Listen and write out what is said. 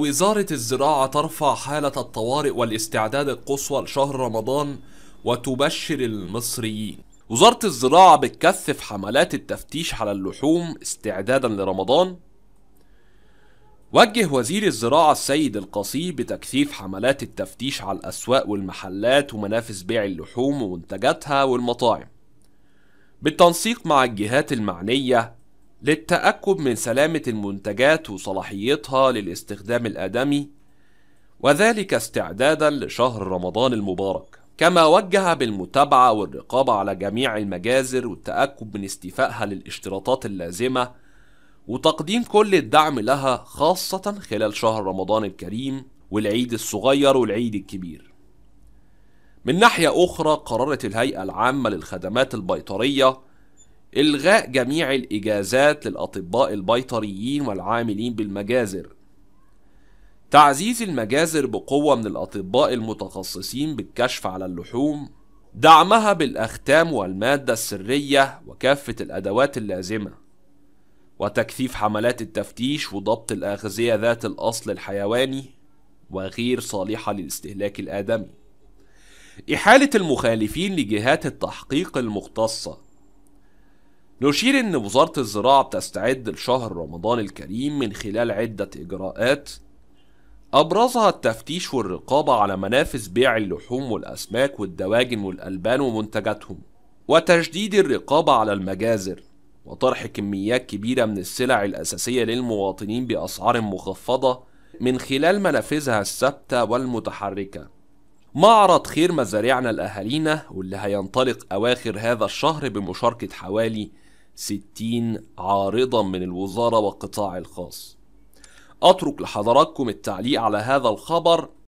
وزارة الزراعة ترفع حالة الطوارئ والاستعداد القصوى لشهر رمضان وتبشر المصريين وزارة الزراعة بتكثف حملات التفتيش على اللحوم استعدادا لرمضان وجه وزير الزراعة السيد القصي بتكثيف حملات التفتيش على الأسواق والمحلات ومنافس بيع اللحوم ومنتجاتها والمطاعم بالتنسيق مع الجهات المعنية للتأكد من سلامة المنتجات وصلاحيتها للاستخدام الآدمي وذلك استعدادا لشهر رمضان المبارك كما وجه بالمتابعة والرقابة على جميع المجازر والتأكد من استيفائها للاشتراطات اللازمة وتقديم كل الدعم لها خاصة خلال شهر رمضان الكريم والعيد الصغير والعيد الكبير من ناحية أخرى قررت الهيئة العامة للخدمات البيطرية إلغاء جميع الإجازات للأطباء البيطريين والعاملين بالمجازر تعزيز المجازر بقوة من الأطباء المتخصصين بالكشف على اللحوم دعمها بالأختام والمادة السرية وكافة الأدوات اللازمة وتكثيف حملات التفتيش وضبط الأغذية ذات الأصل الحيواني وغير صالحة للاستهلاك الآدمي إحالة المخالفين لجهات التحقيق المختصة نشير أن وزارة الزراعة بتستعد لشهر رمضان الكريم من خلال عدة إجراءات أبرزها التفتيش والرقابة على منافذ بيع اللحوم والأسماك والدواجن والألبان ومنتجاتهم وتشديد الرقابة على المجازر وطرح كميات كبيرة من السلع الأساسية للمواطنين بأسعار مخفضة من خلال منافذها الثابتة والمتحركة معرض خير مزارعنا الأهالينا واللي هينطلق أواخر هذا الشهر بمشاركة حوالي 60 عارضا من الوزارة والقطاع الخاص أترك لحضراتكم التعليق على هذا الخبر